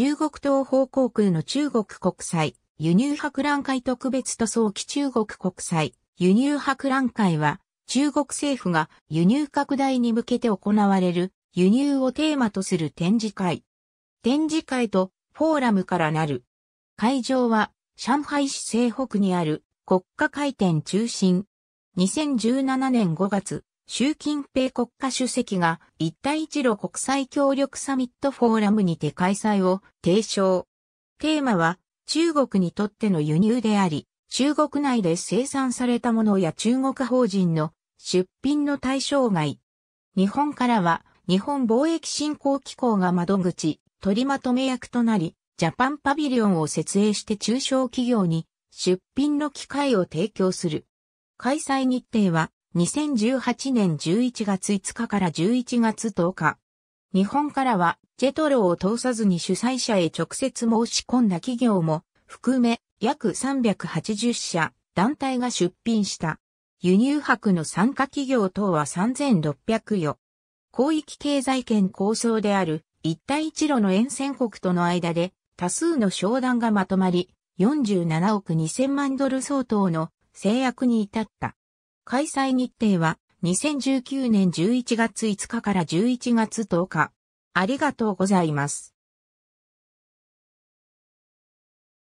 中国東方航空の中国国際輸入博覧会特別塗装機中国国際輸入博覧会は中国政府が輸入拡大に向けて行われる輸入をテーマとする展示会。展示会とフォーラムからなる。会場は上海市西北にある国家会展中心。2017年5月、習近平国家主席が一帯一路国際協力サミットフォーラムにて開催を提唱。テーマは中国にとっての輸入であり、中国内で生産されたものや中国法人の出品の対象外。日本からは日本貿易振興機構が窓口、取りまとめ役となり、ジャパンパビリオンを設営して中小企業に出品の機会を提供する。開催日程は2018年11月5日から11月10日。日本からはジェトロを通さずに主催者へ直接申し込んだ企業も含め約380社団体が出品した。輸入博の参加企業等は3600余。広域経済圏構想である一帯一路の沿線国との間で多数の商談がまとまり47億2000万ドル相当の制約に至った。開催日程は2019年11月5日から11月10日。ありがとうございます。